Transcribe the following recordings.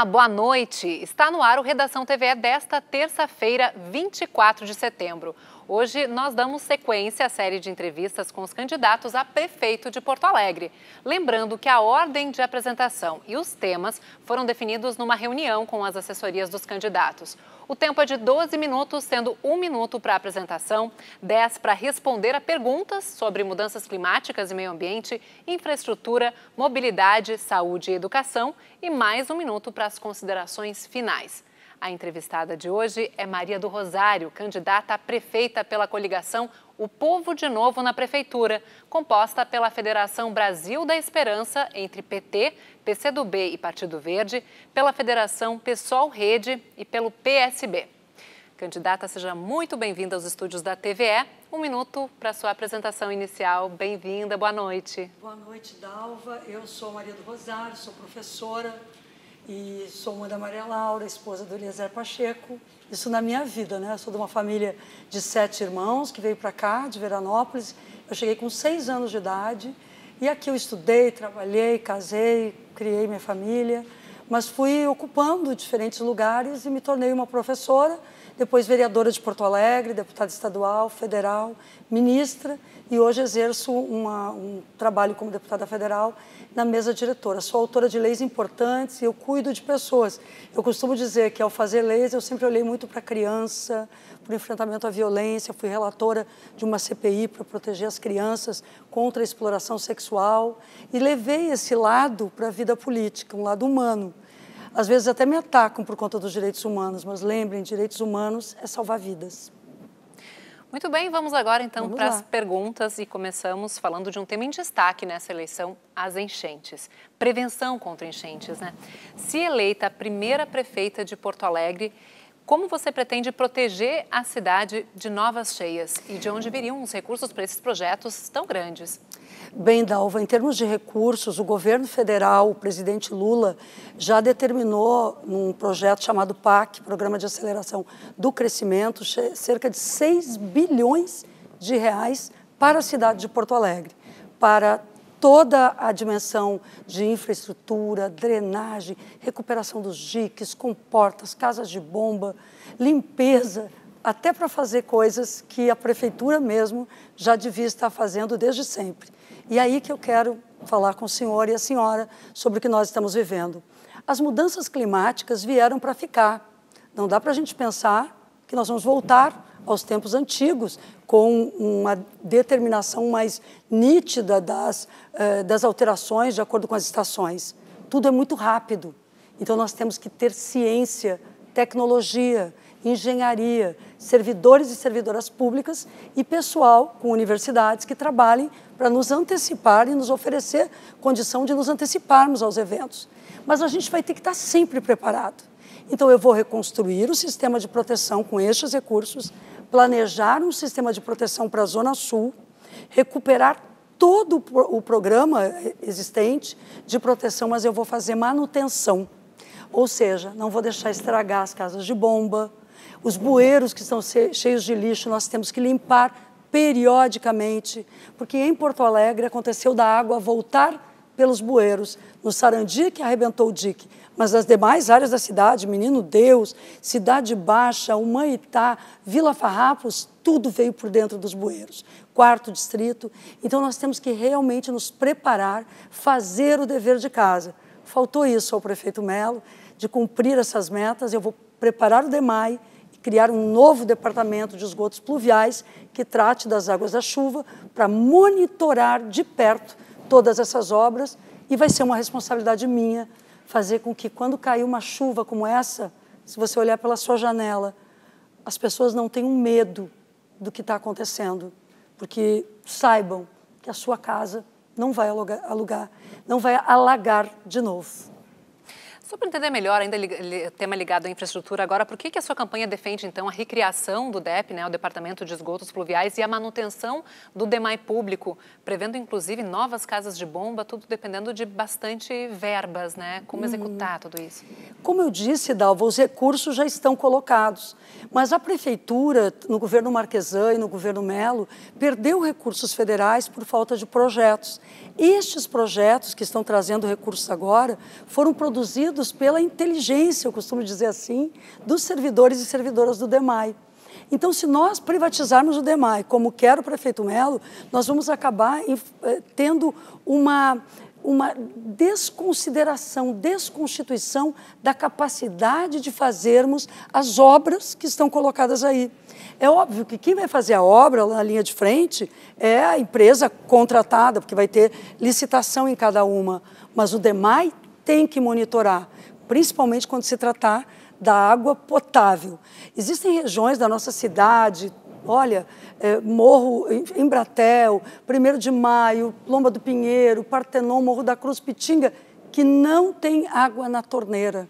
Ah, boa noite. Está no ar o Redação TV desta terça-feira, 24 de setembro. Hoje nós damos sequência à série de entrevistas com os candidatos a prefeito de Porto Alegre. Lembrando que a ordem de apresentação e os temas foram definidos numa reunião com as assessorias dos candidatos. O tempo é de 12 minutos, sendo um minuto para apresentação, 10 para responder a perguntas sobre mudanças climáticas e meio ambiente, infraestrutura, mobilidade, saúde e educação, e mais um minuto para as considerações finais. A entrevistada de hoje é Maria do Rosário, candidata a prefeita pela coligação O Povo de Novo na Prefeitura, composta pela Federação Brasil da Esperança entre PT, PCdoB e Partido Verde, pela Federação Pessoal Rede e pelo PSB. Candidata, seja muito bem-vinda aos estúdios da TVE. Um minuto para sua apresentação inicial. Bem-vinda, boa noite. Boa noite, Dalva. Eu sou Maria do Rosário, sou professora e sou mãe da Maria Laura, esposa do Eliezer Pacheco. Isso na minha vida, né? sou de uma família de sete irmãos que veio para cá, de Veranópolis. Eu cheguei com seis anos de idade e aqui eu estudei, trabalhei, casei, criei minha família, mas fui ocupando diferentes lugares e me tornei uma professora depois vereadora de Porto Alegre, deputada estadual, federal, ministra e hoje exerço uma, um trabalho como deputada federal na mesa diretora. Sou autora de leis importantes e eu cuido de pessoas. Eu costumo dizer que ao fazer leis eu sempre olhei muito para a criança, para o enfrentamento à violência, fui relatora de uma CPI para proteger as crianças contra a exploração sexual e levei esse lado para a vida política, um lado humano. Às vezes até me atacam por conta dos direitos humanos, mas lembrem, direitos humanos é salvar vidas. Muito bem, vamos agora então vamos para lá. as perguntas e começamos falando de um tema em destaque nessa eleição, as enchentes. Prevenção contra enchentes, né? Se eleita a primeira prefeita de Porto Alegre, como você pretende proteger a cidade de novas cheias e de onde viriam os recursos para esses projetos tão grandes? Bem, Dalva, em termos de recursos, o governo federal, o presidente Lula, já determinou num projeto chamado PAC, Programa de Aceleração do Crescimento, cerca de 6 bilhões de reais para a cidade de Porto Alegre, para toda a dimensão de infraestrutura, drenagem, recuperação dos diques, comportas, casas de bomba, limpeza, até para fazer coisas que a prefeitura mesmo já devia estar fazendo desde sempre. E é aí que eu quero falar com o senhor e a senhora sobre o que nós estamos vivendo. As mudanças climáticas vieram para ficar. Não dá para a gente pensar que nós vamos voltar aos tempos antigos, com uma determinação mais nítida das, eh, das alterações de acordo com as estações. Tudo é muito rápido. Então, nós temos que ter ciência tecnologia, engenharia, servidores e servidoras públicas e pessoal com universidades que trabalhem para nos antecipar e nos oferecer condição de nos anteciparmos aos eventos. Mas a gente vai ter que estar sempre preparado. Então, eu vou reconstruir o sistema de proteção com estes recursos, planejar um sistema de proteção para a Zona Sul, recuperar todo o programa existente de proteção, mas eu vou fazer manutenção ou seja, não vou deixar estragar as casas de bomba, os bueiros que estão cheios de lixo, nós temos que limpar periodicamente, porque em Porto Alegre aconteceu da água voltar pelos bueiros, no Sarandi que arrebentou o dique, mas nas demais áreas da cidade, Menino Deus, Cidade Baixa, Humaitá, Vila Farrapos, tudo veio por dentro dos bueiros. Quarto distrito. Então nós temos que realmente nos preparar, fazer o dever de casa. Faltou isso ao prefeito Melo, de cumprir essas metas. Eu vou preparar o DEMAI e criar um novo departamento de esgotos pluviais que trate das águas da chuva para monitorar de perto todas essas obras e vai ser uma responsabilidade minha fazer com que quando cair uma chuva como essa, se você olhar pela sua janela, as pessoas não tenham medo do que está acontecendo, porque saibam que a sua casa não vai alugar não vai alagar de novo. Só para entender melhor, ainda o tema ligado à infraestrutura agora, por que, que a sua campanha defende, então, a recriação do DEP, né, o Departamento de Esgotos Pluviais, e a manutenção do DEMAI público, prevendo, inclusive, novas casas de bomba, tudo dependendo de bastante verbas, né? Como executar hum. tudo isso? Como eu disse, Dalva, os recursos já estão colocados, mas a Prefeitura, no governo Marquesan e no governo Melo, perdeu recursos federais por falta de projetos. Estes projetos que estão trazendo recursos agora foram produzidos pela inteligência, eu costumo dizer assim, dos servidores e servidoras do DEMAI. Então, se nós privatizarmos o DEMAI, como quer o prefeito Melo, nós vamos acabar eh, tendo uma, uma desconsideração, desconstituição da capacidade de fazermos as obras que estão colocadas aí. É óbvio que quem vai fazer a obra na linha de frente é a empresa contratada, porque vai ter licitação em cada uma. Mas o DEMAI tem que monitorar, principalmente quando se tratar da água potável. Existem regiões da nossa cidade, olha, é, Morro, Embratel, 1 de Maio, Lomba do Pinheiro, Partenon, Morro da Cruz, Pitinga, que não tem água na torneira.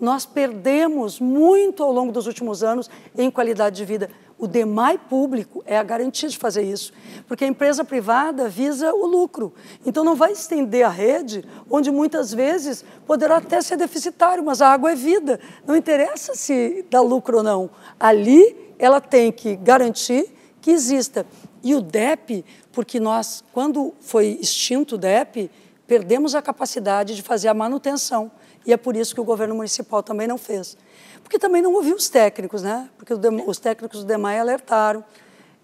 Nós perdemos muito ao longo dos últimos anos em qualidade de vida. O DEMAI público é a garantia de fazer isso, porque a empresa privada visa o lucro. Então não vai estender a rede, onde muitas vezes poderá até ser deficitário, mas a água é vida. Não interessa se dá lucro ou não. Ali ela tem que garantir que exista. E o DEP, porque nós, quando foi extinto o DEP, perdemos a capacidade de fazer a manutenção. E é por isso que o governo municipal também não fez porque também não ouvi os técnicos, né? Porque os técnicos do DEMAI alertaram.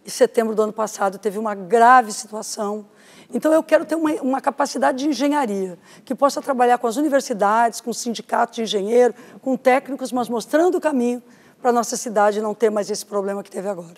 Em setembro do ano passado teve uma grave situação. Então, eu quero ter uma, uma capacidade de engenharia, que possa trabalhar com as universidades, com sindicatos de engenheiro, com técnicos, mas mostrando o caminho para a nossa cidade não ter mais esse problema que teve agora.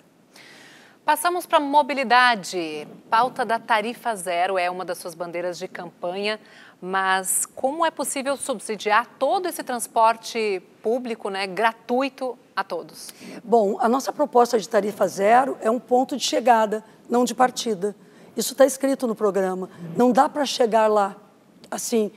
Passamos para mobilidade. Pauta da tarifa zero é uma das suas bandeiras de campanha. Mas como é possível subsidiar todo esse transporte público, né, gratuito a todos? Bom, a nossa proposta de tarifa zero é um ponto de chegada, não de partida. Isso está escrito no programa. Não dá para chegar lá assim,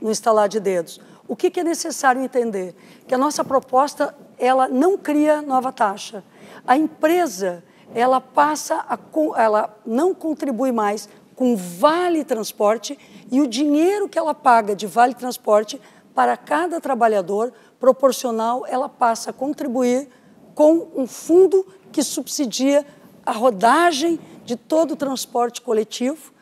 no instalar de dedos. O que, que, é necessário entender? Que a nossa proposta ela não cria nova taxa. A empresa ela passa a, ela não contribui mais com vale transporte e o dinheiro que ela paga de vale transporte para cada trabalhador proporcional, ela passa a contribuir com um fundo que subsidia a rodagem de todo o transporte coletivo,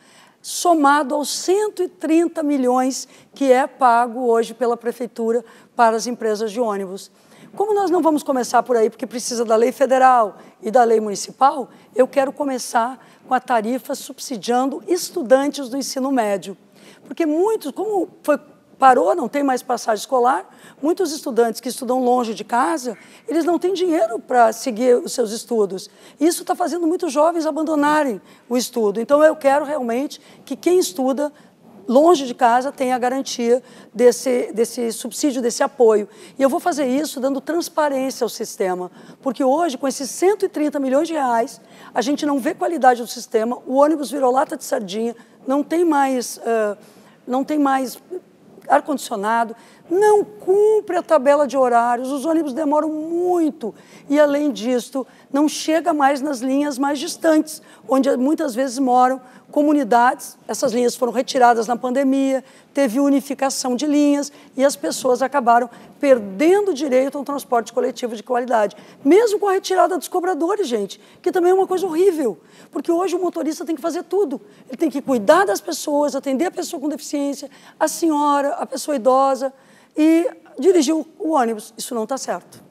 somado aos 130 milhões que é pago hoje pela prefeitura para as empresas de ônibus. Como nós não vamos começar por aí, porque precisa da lei federal e da lei municipal, eu quero começar com a tarifa subsidiando estudantes do ensino médio. Porque muitos, como foi, parou, não tem mais passagem escolar, muitos estudantes que estudam longe de casa, eles não têm dinheiro para seguir os seus estudos. Isso está fazendo muitos jovens abandonarem o estudo. Então, eu quero realmente que quem estuda longe de casa tem a garantia desse, desse subsídio, desse apoio. E eu vou fazer isso dando transparência ao sistema, porque hoje, com esses 130 milhões de reais, a gente não vê qualidade do sistema, o ônibus virou lata de sardinha, não tem mais, uh, não tem mais ar-condicionado, não cumpre a tabela de horários, os ônibus demoram muito e, além disso, não chega mais nas linhas mais distantes, onde muitas vezes moram comunidades. Essas linhas foram retiradas na pandemia, teve unificação de linhas e as pessoas acabaram perdendo o direito a um transporte coletivo de qualidade, mesmo com a retirada dos cobradores, gente, que também é uma coisa horrível, porque hoje o motorista tem que fazer tudo. Ele tem que cuidar das pessoas, atender a pessoa com deficiência, a senhora, a pessoa idosa e dirigiu o ônibus. Isso não está certo.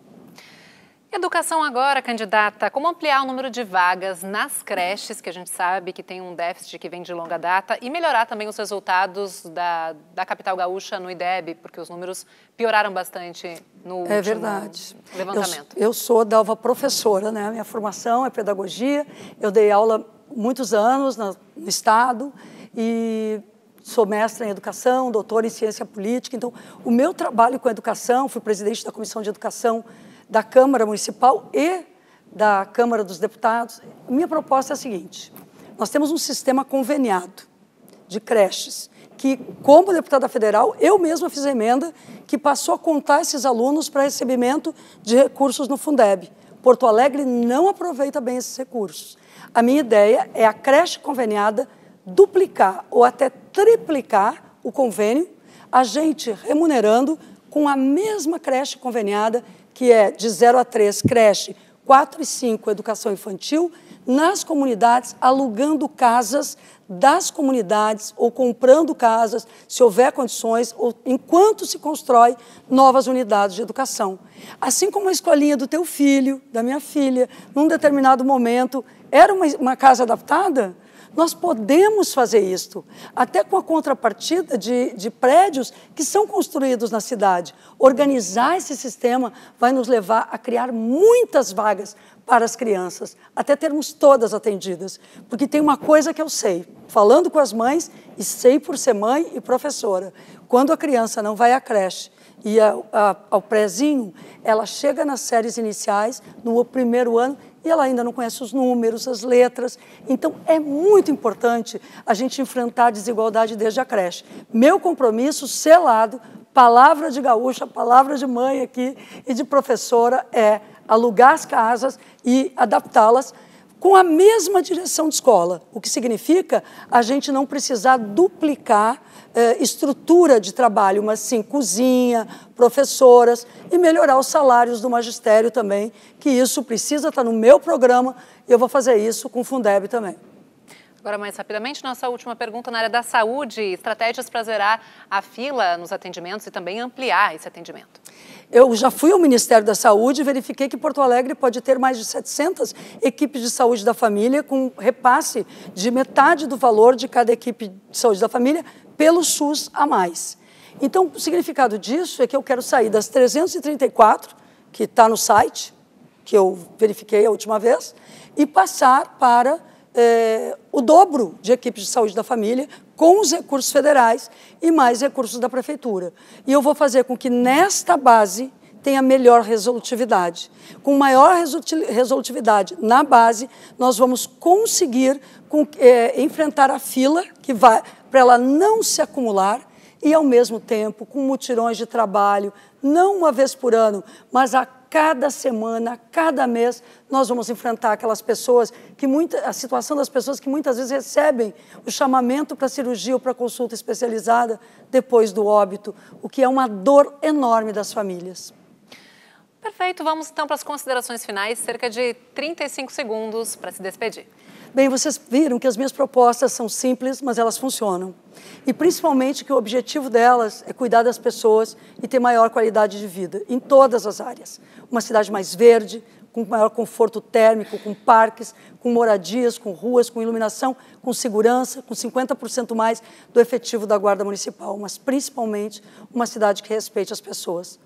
Educação agora, candidata, como ampliar o número de vagas nas creches, que a gente sabe que tem um déficit que vem de longa data, e melhorar também os resultados da, da capital gaúcha no IDEB, porque os números pioraram bastante no é verdade. levantamento. Eu, eu sou dalva professora, né? Minha formação é pedagogia, eu dei aula muitos anos no estado e sou mestra em educação, doutora em ciência política. Então, o meu trabalho com a educação, fui presidente da Comissão de Educação da Câmara Municipal e da Câmara dos Deputados. Minha proposta é a seguinte: nós temos um sistema conveniado de creches que, como deputada federal, eu mesma fiz emenda que passou a contar esses alunos para recebimento de recursos no Fundeb. Porto Alegre não aproveita bem esses recursos. A minha ideia é a creche conveniada duplicar ou até triplicar o convênio, a gente remunerando com a mesma creche conveniada, que é de 0 a 3 creche, 4 e 5 educação infantil, nas comunidades, alugando casas das comunidades ou comprando casas, se houver condições, ou enquanto se constrói novas unidades de educação. Assim como a escolinha do teu filho, da minha filha, num determinado momento, era uma, uma casa adaptada? Nós podemos fazer isso, até com a contrapartida de, de prédios que são construídos na cidade. Organizar esse sistema vai nos levar a criar muitas vagas para as crianças, até termos todas atendidas. Porque tem uma coisa que eu sei, falando com as mães, e sei por ser mãe e professora: quando a criança não vai à creche, e a, ao prézinho, ela chega nas séries iniciais, no primeiro ano, e ela ainda não conhece os números, as letras. Então, é muito importante a gente enfrentar a desigualdade desde a creche. Meu compromisso selado, palavra de gaúcha, palavra de mãe aqui e de professora, é alugar as casas e adaptá-las com a mesma direção de escola, o que significa a gente não precisar duplicar eh, estrutura de trabalho, mas sim cozinha, professoras e melhorar os salários do magistério também, que isso precisa estar tá no meu programa e eu vou fazer isso com o Fundeb também. Agora, mais rapidamente, nossa última pergunta na área da saúde: estratégias para zerar a fila nos atendimentos e também ampliar esse atendimento. Eu já fui ao Ministério da Saúde e verifiquei que Porto Alegre pode ter mais de 700 equipes de saúde da família, com repasse de metade do valor de cada equipe de saúde da família pelo SUS a mais. Então, o significado disso é que eu quero sair das 334, que está no site, que eu verifiquei a última vez, e passar para é, o dobro de equipes de saúde da família com os recursos federais e mais recursos da prefeitura. E eu vou fazer com que nesta base tenha melhor resolutividade. Com maior resolutividade na base, nós vamos conseguir com, é, enfrentar a fila que vai para ela não se acumular e, ao mesmo tempo, com mutirões de trabalho, não uma vez por ano, mas a cada semana, cada mês, nós vamos enfrentar aquelas pessoas que muita, a situação das pessoas que muitas vezes recebem o chamamento para cirurgia ou para consulta especializada depois do óbito, o que é uma dor enorme das famílias. Perfeito, vamos então para as considerações finais, cerca de 35 segundos para se despedir. Bem, vocês viram que as minhas propostas são simples, mas elas funcionam. E principalmente que o objetivo delas é cuidar das pessoas e ter maior qualidade de vida, em todas as áreas. Uma cidade mais verde, com maior conforto térmico, com parques, com moradias, com ruas, com iluminação, com segurança, com 50% mais do efetivo da Guarda Municipal, mas principalmente uma cidade que respeite as pessoas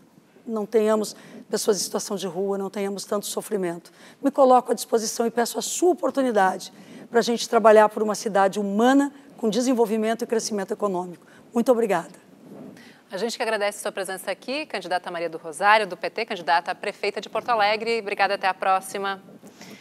não tenhamos pessoas em situação de rua, não tenhamos tanto sofrimento. Me coloco à disposição e peço a sua oportunidade para a gente trabalhar por uma cidade humana, com desenvolvimento e crescimento econômico. Muito obrigada. A gente que agradece a sua presença aqui, candidata Maria do Rosário, do PT, candidata a prefeita de Porto Alegre. Obrigada, até a próxima.